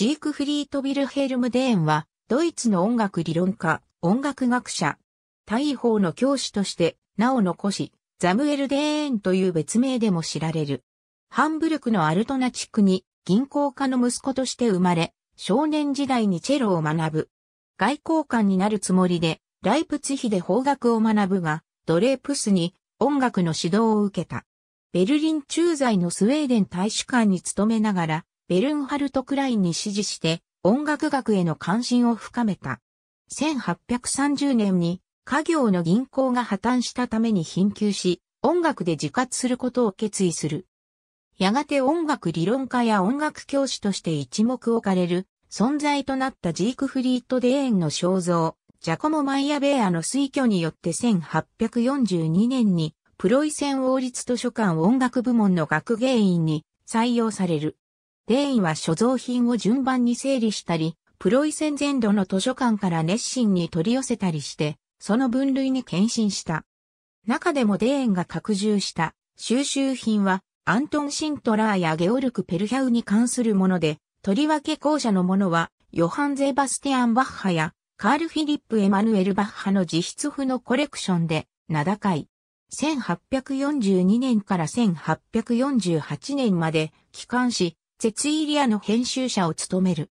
ジークフリート・ビルヘルム・デーンは、ドイツの音楽理論家、音楽学者、大法の教師として、名を残し、ザムエル・デーンという別名でも知られる。ハンブルクのアルトナ地区に、銀行家の息子として生まれ、少年時代にチェロを学ぶ。外交官になるつもりで、ライプツヒで法学を学ぶが、ドレープスに音楽の指導を受けた。ベルリン駐在のスウェーデン大使館に勤めながら、ベルンハルト・クラインに支持して音楽学への関心を深めた。1830年に家業の銀行が破綻したために貧窮し、音楽で自活することを決意する。やがて音楽理論家や音楽教師として一目置かれる存在となったジークフリート・デーンの肖像、ジャコモ・マイア・ベアの推挙によって1842年にプロイセン王立図書館音楽部門の学芸員に採用される。デーンは所蔵品を順番に整理したり、プロイセン全土の図書館から熱心に取り寄せたりして、その分類に献身した。中でもデーンが拡充した収集品は、アントン・シントラーやゲオルク・ペルヒャウに関するもので、とりわけ後者のものは、ヨハン・ゼバスティアン・バッハや、カール・フィリップ・エマヌエル・バッハの自筆譜のコレクションで、名高い。1842年から1848年まで、帰還し、ツイリアの編集者を務める。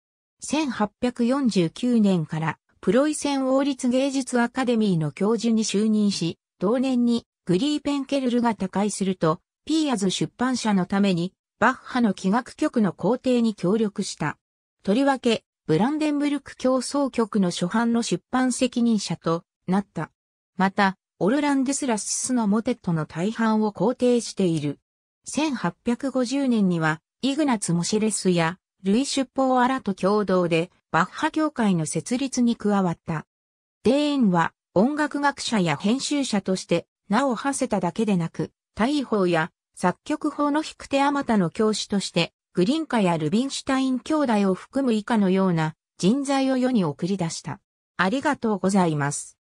1849年からプロイセン王立芸術アカデミーの教授に就任し、同年にグリーペンケルルが他界すると、ピーアズ出版社のためにバッハの器楽局の工程に協力した。とりわけ、ブランデンブルク競争局の初版の出版責任者となった。また、オルランデス・ラススのモテットの大半を肯定している。1850年には、イグナツ・モシレスや、ルイ・シュッポー・アラと共同で、バッハ協会の設立に加わった。デーンは、音楽学者や編集者として、名を馳せただけでなく、大法や、作曲法の引く手あまたの教師として、グリンカやルビンシュタイン兄弟を含む以下のような人材を世に送り出した。ありがとうございます。